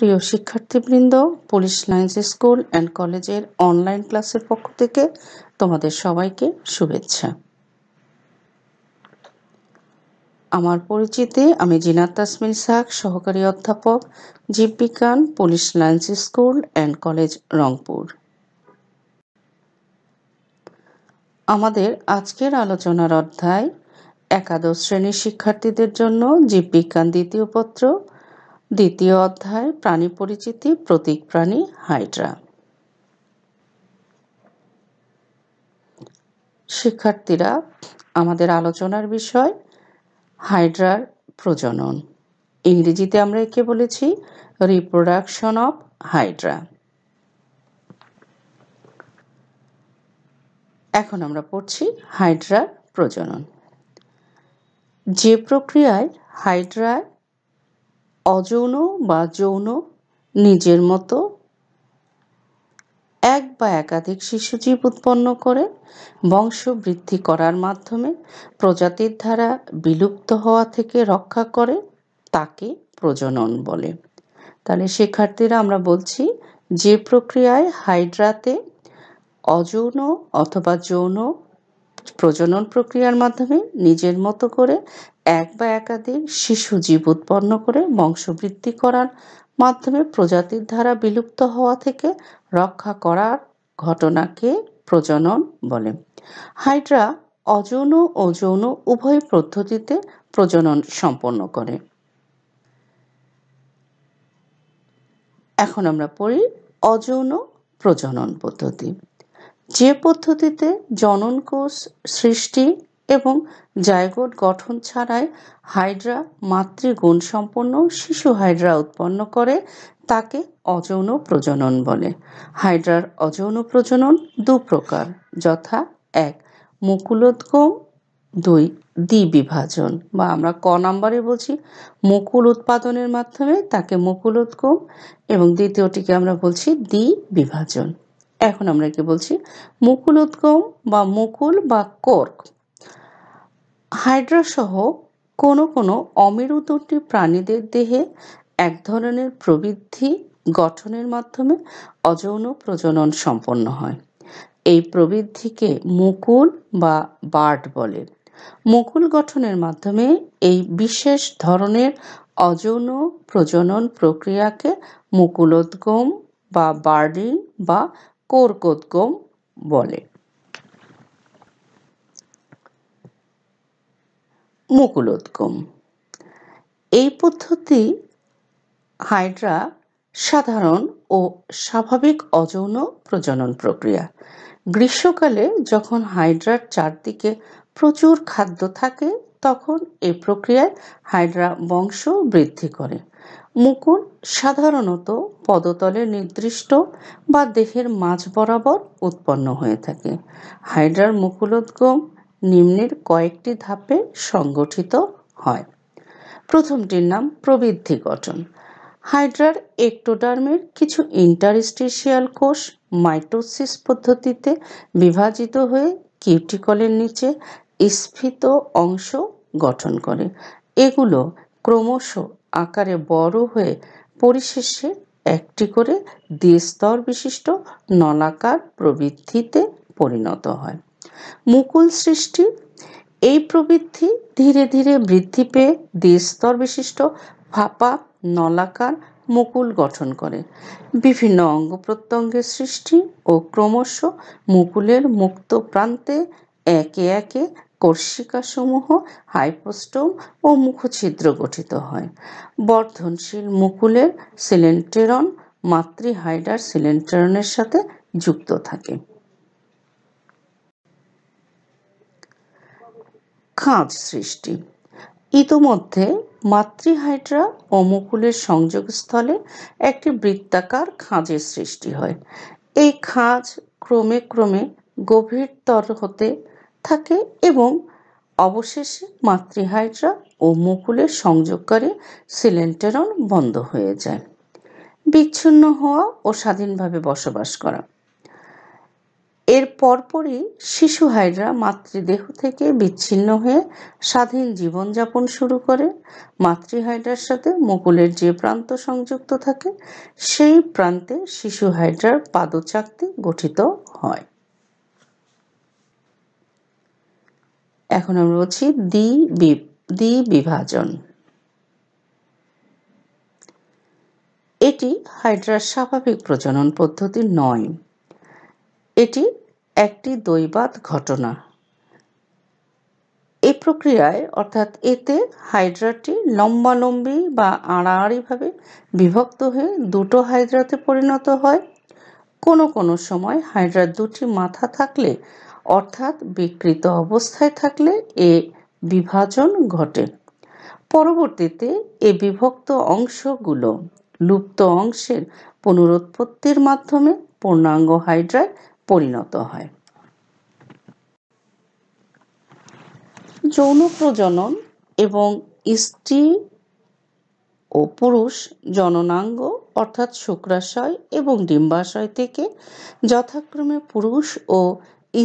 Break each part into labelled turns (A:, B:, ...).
A: প্রিয় শিক্ষার্থীবৃন্দ police lines school and কলেজের অনলাইন ক্লাসের পক্ষ থেকে তোমাদের সবাইকে শুভেচ্ছা আমার পরিচিতি আমি জিনাত তাসমিন শাক সহকারী অধ্যাপক জীববিজ্ঞান police lines school and college Rangpur আমাদের আজকের আলোচনার অধ্যায় একাদশ শ্রেণীর শিক্ষার্থীদের জন্য জীববিজ্ঞান দ্বিতীয় পত্র দ্বিতীয় অধ্যায় প্রাণী পরিচিতি প্রতীক প্রাণী হাইড্রা শিক্ষার্থীরা আমাদের আলোচনার বিষয় হাইড্রার প্রজনন ইংরেজিতে আমরা একে বলেছি রিপ্রোডাকশন অফ হাইড্রা এখন আমরা পড়ছি হাইড্রার প্রজনন যে প্রক্রিয়ায় হাইড্রায় অযৌন বা যৌন নিজের মতো এক বা একাধিক শিশুজীব উৎপন্ন করে বংশ বৃদ্ধি করার মাধ্যমে প্রজাতির দ্বারা বিলুপ্ত হওয়া থেকে রক্ষা করে তাকে প্রজনন বলে তাহলে শিক্ষার্থীরা আমরা বলছি যে প্রক্রিয়ায় হাইড্রাতে অযৌন অথবা যৌন প্রজনন প্রক্রিয়ার মাধ্যমে নিজের মতো করে এক বা একাধিক শিশু জীব উৎপন্ন করে বংশবৃদ্ধি করার মাধ্যমে প্রজাতির ধারা বিলুপ্ত হওয়া থেকে রক্ষা করার ঘটনাকে প্রজনন বলে হাইড্রা অযৌন ও যৌন উভয় পদ্ধতিতে প্রজনন সম্পন্ন করে এখন আমরা পড়ি অযৌন প্রজনন পদ্ধতি যে পদ্ধতিতে জনন কোষ সৃষ্টি এবং জায়গোট গঠন ছাড়াই হাইড্রা সম্পন্ন শিশু হাইড্রা উৎপন্ন করে তাকে অযৌন প্রজনন বলে হাইড্রার অযৌন প্রজনন দু প্রকার যথা এক মুকুলোদ্গম দুই দ্বিবিভাজন বা আমরা ক নাম্বারে বলছি মুকুল উৎপাদনের মাধ্যমে তাকে মুকুলোদ্গম এবং দ্বিতীয়টিকে আমরা বলছি দ্বিবিভাজন এখন আমরা কি বলছি মুকুল উদ্গম বা মুকুল বা কর্ক হাইড্রাসহ কোনো কোনো অমেরুদণ্ডী প্রাণীদের দেহে এক ধরনের প্রবৃদ্ধি গঠনের মাধ্যমে অযৌন প্রজনন সম্পন্ন হয় এই প্রবৃদ্ধিকে মুকুল বা বার্ড বলে মুকুল গঠনের মাধ্যমে এই বিশেষ ধরনের অযৌন প্রজনন প্রক্রিয়াকে মুকুলোদ্গম বা বার্ডিং বা কোরকোদকম বলে মুকুলোদ্গম এই পদ্ধতি হাইড্রা সাধারণ ও স্বাভাবিক অযৌন প্রজনন প্রক্রিয়া গ্রীষ্মকালে যখন হাইড্রার চারদিকে প্রচুর খাদ্য থাকে তখন এ প্রক্রিয়ায় হাইড্রা বংশ বৃদ্ধি করে মুকুর সাধারণত পদতলের নির্দিষ্ট বা দেহের মাঝ বরাবর উৎপন্ন হয়ে থাকে হাইড্রার মুকুলোদ্গম নিম্নের কয়েকটি ধাপে সংগঠিত হয় প্রথমটির নাম প্রবৃদ্ধি গঠন হাইড্রার একটোডার্মের কিছু ইন্টারস্টিশিয়াল কোষ মাইটোসিস পদ্ধতিতে বিভাজিত হয়ে কিউটিকলের নিচে স্ফীত অংশ গঠন করে এগুলো ক্রমশ আকারে বড় হয়ে পরিশেষে একটি করে দ্বিস্তর বিশিষ্ট নলাকার প্রবৃদ্ধিতে পরিণত হয় মুকুল সৃষ্টি এই প্রবৃদ্ধি ধীরে ধীরে বৃদ্ধি পেয়ে দ্বিস্তর বিশিষ্ট ফাঁপা নলাকার মুকুল গঠন করে বিভিন্ন অঙ্গ প্রত্যঙ্গের সৃষ্টি ও ক্রমশ মুকুলের মুক্ত প্রান্তে একে একে কর্ষিকাসমূহ হাইপোস্টোম ও মুখছিদ্র গঠিত হয় বর্ধনশীল মুকুলের সিলেন্টেরন মাতৃহাইডার সিলেন্টেরনের সাথে যুক্ত থাকে খাঁজ সৃষ্টি ইতোমধ্যে মাতৃহাইড্রা ও মুকুলের সংযোগস্থলে একটি বৃত্তাকার খাঁজের সৃষ্টি হয় এই খাঁজ ক্রমে ক্রমে গভীরতর হতে থাকে এবং অবশেষে মাতৃহাইড্রা ও মুকুলের সংযোগকারী সিলেন্টেরন বন্ধ হয়ে যায় বিচ্ছিন্ন হওয়া ও স্বাধীনভাবে বসবাস করা এর পরপরই শিশু হাইড্রা মাতৃদেহ থেকে বিচ্ছিন্ন হয়ে স্বাধীন জীবনযাপন শুরু করে মাতৃহাইড্রার সাথে মুকুলের যে প্রান্ত সংযুক্ত থাকে সেই প্রান্তে শিশু হাইড্রার পাদচাক্তি গঠিত হয় এখন আমরা বলছি দ্বি দ্বি বিভাজন এটি হাইড্রার স্বাভাবিক প্রজনন পদ্ধতি নয় এটি একটি দৈবাত ঘটনা এই প্রক্রিয়ায় অর্থাৎ এতে হাইড্রাটি লম্বালম্বি বা আড়াআড়িভাবে বিভক্ত হয়ে দুটো হাইড্রাতে পরিণত হয় কোনো কোনো সময় হাইড্রার দুটি মাথা থাকলে অর্থাৎ বিকৃত অবস্থায় থাকলে এ বিভাজন ঘটে পরবর্তীতে এ বিভক্ত অংশগুলো লুপ্ত অংশের পুনরুৎপত্তির মাধ্যমে পূর্ণাঙ্গ হাইড্রায় পরিণত হয় যৌন প্রজনন এবং স্ত্রী ও পুরুষ জননাঙ্গ অর্থাৎ শুক্রাশয় এবং ডিম্বাশয় থেকে যথাক্রমে পুরুষ ও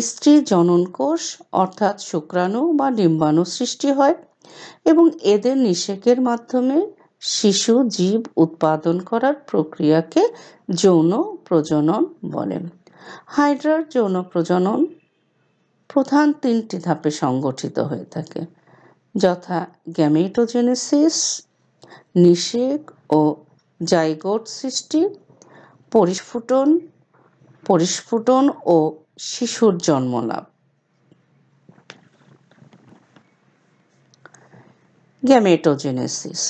A: স্ত্রী জননকোষ অর্থাৎ শুক্রাণু বা ডিম্বাণু সৃষ্টি হয় এবং এদের নিষেকের মাধ্যমে শিশু জীব উৎপাদন করার প্রক্রিয়াকে যৌন প্রজনন বলে হাইড্রার যৌন প্রজনন প্রধান তিনটি ধাপে সংগঠিত হয়ে থাকে যথা গ্যামেটোজেনেসিস নিষেক ও জাইগোট সৃষ্টি পরিস্ফুটন পরিস্ফুটন ও শিশুর জন্মলাভ গ্যামেটোজেনেসিস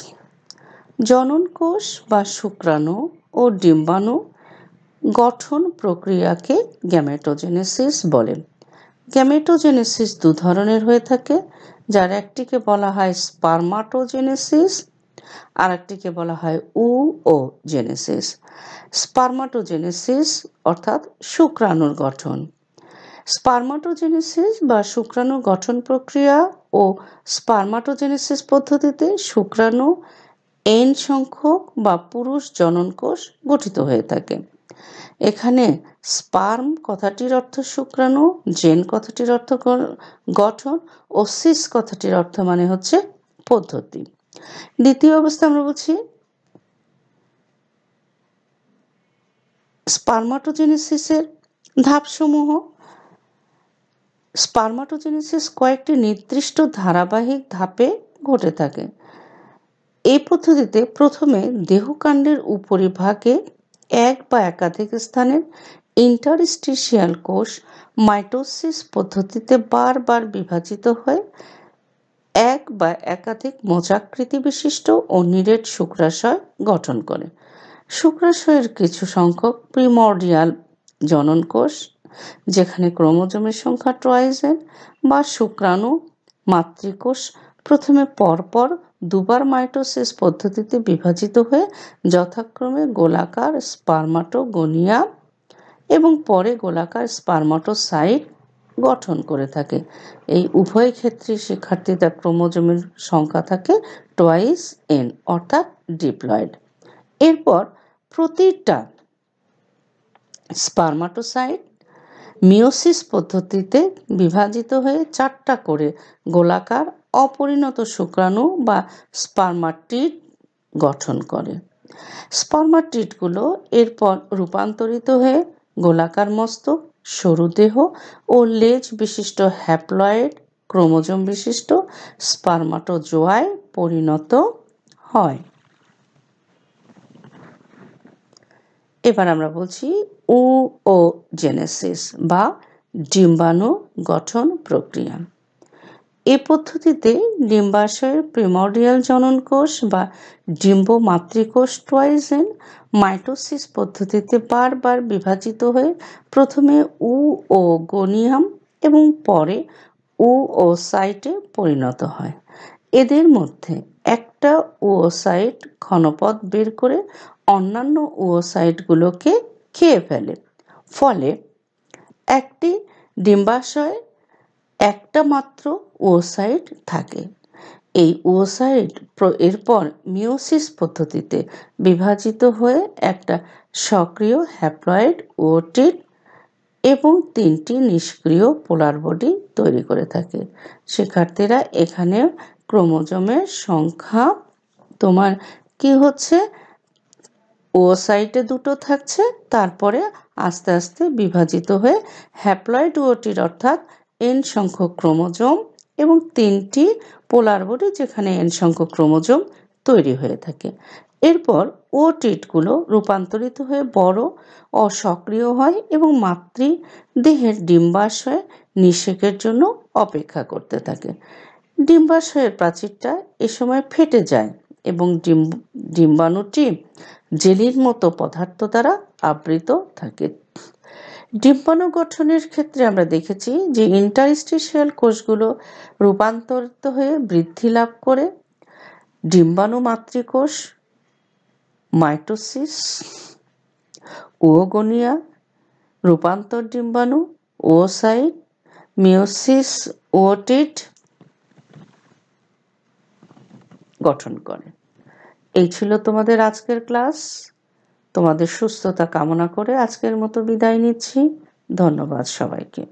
A: জনন কোষ বা শুক্রাণু ও ডিম্বাণু গঠন প্রক্রিয়াকে গ্যামেটোজেনেসিস বলে গ্যামেটোজেনেসিস দু ধরনের হয়ে থাকে যার একটিকে বলা হয় স্পার্মাটোজেনেসিস আর একটিকে বলা হয় উ ও জেনেসিস স্পার্মাটোজেনেসিস অর্থাৎ শুক্রাণুর গঠন স্পার্মাটোজেনেসিস বা শুক্রাণু গঠন প্রক্রিয়া ও স্পার্মাটোজেনেসিস পদ্ধতিতে শুক্রাণু এন সংখ্যক বা পুরুষ জননকোষ গঠিত হয়ে থাকে এখানে স্পার্ম কথাটির অর্থ শুক্রাণু জেন কথাটির অর্থ গঠন ও সিস কথাটির অর্থ মানে হচ্ছে পদ্ধতি দ্বিতীয় অবস্থা আমরা বলছি স্পার্মাটোজেনেসিসের ধাপসমূহ স্পার্মাটোজেনেসিস কয়েকটি নির্দিষ্ট ধারাবাহিক ধাপে ঘটে থাকে এই পদ্ধতিতে প্রথমে দেহকাণ্ডের উপরিভাগে এক বা একাধিক স্থানের ইন্টারস্টিশিয়াল কোষ মাইটোসিস পদ্ধতিতে বারবার বিভাজিত হয়ে এক বা একাধিক মোচাকৃতি বিশিষ্ট ও নিরেট শুক্রাশয় গঠন করে শুক্রাশয়ের কিছু সংখ্যক প্রিমর্ডিয়াল কোষ যেখানে ক্রোমোজোমের সংখ্যা ট্রয়েজেন বা শুক্রাণু মাতৃকোষ প্রথমে পরপর দুবার মাইটোসিস পদ্ধতিতে বিভাজিত হয়ে যথাক্রমে গোলাকার স্পার্মাটোগোনিয়া এবং পরে গোলাকার স্পার্মাটোসাইট গঠন করে থাকে এই উভয় ক্ষেত্রে শিক্ষার্থীদের ক্রোমোজোমের সংখ্যা থাকে টোয়াইস এন অর্থাৎ ডিপ্লয়েড এরপর প্রতিটা স্পার্মাটোসাইট মিওসিস পদ্ধতিতে বিভাজিত হয়ে চারটা করে গোলাকার অপরিণত শুক্রাণু বা স্পার্মাটিড গঠন করে স্পার্মাটিডগুলো এরপর রূপান্তরিত হয়ে গোলাকার মস্তক সরু দেহ ও লেজ বিশিষ্ট হ্যাপ্লয়েড ক্রোমোজোম বিশিষ্ট স্পার্মাটোজোয়ায় পরিণত হয় এবার আমরা বলছি ও ও জেনেসিস বা ডিম্বাণু গঠন প্রক্রিয়া এ পদ্ধতিতে ডিম্বাশয়ের প্রিমোডিয়াল জনন কোষ বা ডিম্ব মাতৃকোষ টোয়াইজেন মাইটোসিস পদ্ধতিতে বারবার বিভাজিত হয়ে প্রথমে উ ও গোনিয়াম এবং পরে উ ও সাইটে পরিণত হয় এদের মধ্যে একটা সাইট ঘনপথ বের করে অন্যান্য ওসাইটগুলোকে খেয়ে ফেলে ফলে একটি ডিম্বাশয়ে একটা মাত্র ওসাইট থাকে এই ওসাইট এরপর মিওসিস পদ্ধতিতে বিভাজিত হয়ে একটা সক্রিয় হ্যাপ্লয়েড ওটিড এবং তিনটি নিষ্ক্রিয় পোলার বডি তৈরি করে থাকে শিক্ষার্থীরা এখানে ক্রোমোজোমের সংখ্যা তোমার কি হচ্ছে ও সাইটে দুটো থাকছে তারপরে আস্তে আস্তে বিভাজিত হয়ে হ্যাপ্লয়েড ওটির অর্থাৎ এন সংখ্যক ক্রোমোজোম এবং তিনটি পোলার বডি যেখানে এন সংখ্যক ক্রোমোজোম তৈরি হয়ে থাকে এরপর ও টিটগুলো রূপান্তরিত হয়ে বড় অসক্রিয় হয় এবং মাতৃ দেহের ডিম্বাশয়ে নিষেকের জন্য অপেক্ষা করতে থাকে ডিম্বাশয়ের প্রাচীরটা এ সময় ফেটে যায় এবং ডিম ডিম্বাণুটি জেলির মতো পদার্থ দ্বারা আবৃত থাকে ডিম্বাণু গঠনের ক্ষেত্রে আমরা দেখেছি যে ইন্টারস্টিশিয়াল কোষগুলো রূপান্তরিত হয়ে বৃদ্ধি লাভ করে ডিম্বাণু মাতৃকোষ মাইটোসিস ওগোনিয়া রূপান্তর ডিম্বাণু ওসাইট মিওসিস ওটিট গঠন করে এই ছিল তোমাদের আজকের ক্লাস তোমাদের সুস্থতা কামনা করে আজকের মতো বিদায় নিচ্ছি ধন্যবাদ সবাইকে